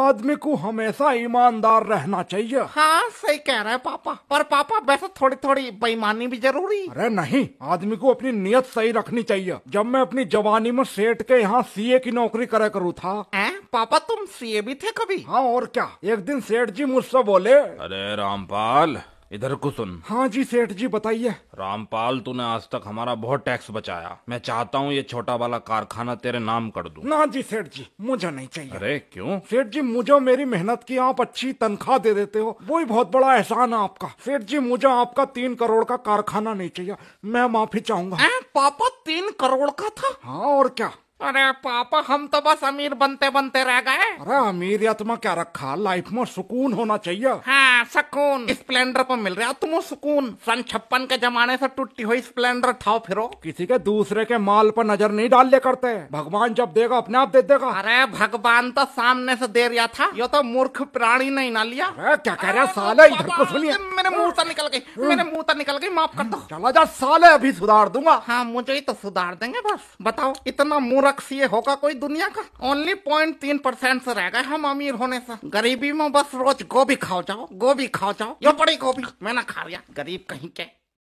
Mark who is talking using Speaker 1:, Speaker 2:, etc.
Speaker 1: आदमी को हमेशा ईमानदार रहना चाहिए हाँ सही कह रहे हैं पापा पर पापा वैसे थोड़ी थोड़ी बेईमानी भी जरूरी अरे नहीं आदमी को अपनी नियत सही रखनी चाहिए जब मैं अपनी जवानी में सेठ के यहाँ सीए की नौकरी करा करूँ था ए? पापा तुम सीए भी थे कभी हाँ और क्या एक दिन सेठ जी मुझसे बोले
Speaker 2: अरे रामपाल इधर को सुन
Speaker 1: हाँ जी सेठ जी बताइए
Speaker 2: रामपाल तूने आज तक हमारा बहुत टैक्स बचाया मैं चाहता हूँ ये छोटा वाला कारखाना तेरे नाम कर दू ना जी सेठ जी मुझे नहीं चाहिए अरे क्यों
Speaker 1: सेठ जी मुझे मेरी मेहनत की आप अच्छी तनख्वाह दे देते हो वो ही बहुत बड़ा एहसान है आपका सेठ जी मुझे आपका तीन करोड़ का कारखाना नहीं चाहिए मैं माफी चाहूंगा पापा तीन करोड़ का था हाँ और क्या अरे पापा हम तो बस अमीर बनते बनते रह गए अरे अमीर या तो क्या रखा लाइफ में सुकून होना चाहिए हाँ। सुकून स्प्लेंडर पर मिल रहा तुम सुकून सन छप्पन के जमाने से टूटी हुई स्प्लेंडर था फिरो किसी के दूसरे के माल पर नजर नहीं डाल ले करते भगवान जब देगा अपने आप दे देगा अरे भगवान तो सामने से दे रहा था यो तो मूर्ख प्राणी नहीं ना लिया अरे क्या कह रहा साले इधर को सुनिए मेरे मुंह से निकल गई हम्म। मेरे मुंह से निकल गई माफ कर दो चला जा साले अभी सुधार दूंगा हाँ मुझे ही तो सुधार देंगे बस बताओ इतना मूर्ख ये होगा कोई दुनिया का ओनली पॉइंट तीन परसेंट से रह गए हम अमीर होने से गरीबी में बस रोज गोभी खाओ जाओ गोभी गोभी खाता जाओ यो बड़ी गोभी मैं ना खा रहा गरीब कहीं के